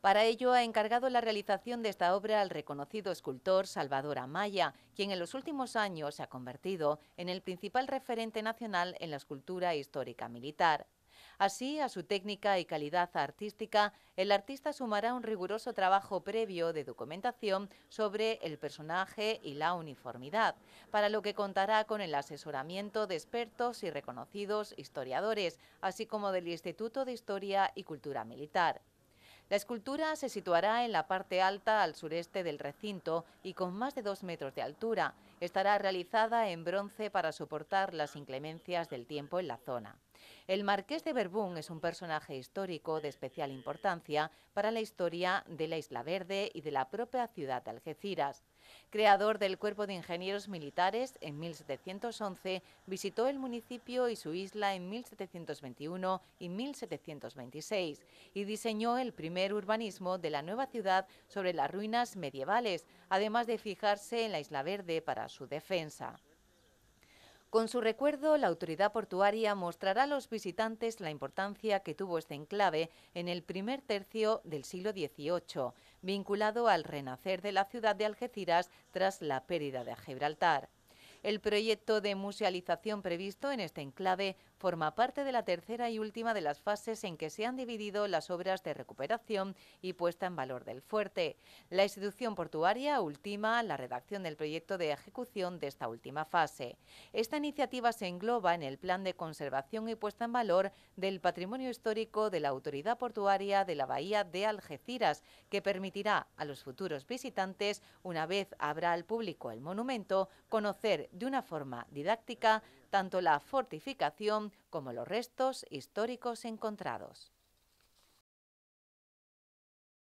Para ello ha encargado la realización de esta obra al reconocido escultor Salvador Amaya, quien en los últimos años se ha convertido en el principal referente nacional en la escultura histórica militar. Así, a su técnica y calidad artística, el artista sumará un riguroso trabajo previo de documentación sobre el personaje y la uniformidad, para lo que contará con el asesoramiento de expertos y reconocidos historiadores, así como del Instituto de Historia y Cultura Militar. La escultura se situará en la parte alta al sureste del recinto y con más de dos metros de altura. Estará realizada en bronce para soportar las inclemencias del tiempo en la zona. El marqués de Verbún es un personaje histórico de especial importancia para la historia de la Isla Verde y de la propia ciudad de Algeciras. Creador del Cuerpo de Ingenieros Militares, en 1711 visitó el municipio y su isla en 1721 y 1726 y diseñó el primer urbanismo de la nueva ciudad sobre las ruinas medievales, además de fijarse en la Isla Verde para su defensa. Con su recuerdo, la autoridad portuaria mostrará a los visitantes la importancia que tuvo este enclave en el primer tercio del siglo XVIII, vinculado al renacer de la ciudad de Algeciras tras la pérdida de Gibraltar. El proyecto de musealización previsto en este enclave forma parte de la tercera y última de las fases en que se han dividido las obras de recuperación y puesta en valor del fuerte. La institución portuaria ultima la redacción del proyecto de ejecución de esta última fase. Esta iniciativa se engloba en el plan de conservación y puesta en valor del patrimonio histórico de la autoridad portuaria de la bahía de Algeciras, que permitirá a los futuros visitantes, una vez abra al público el monumento, conocer de una forma didáctica tanto la fortificación como los restos históricos encontrados.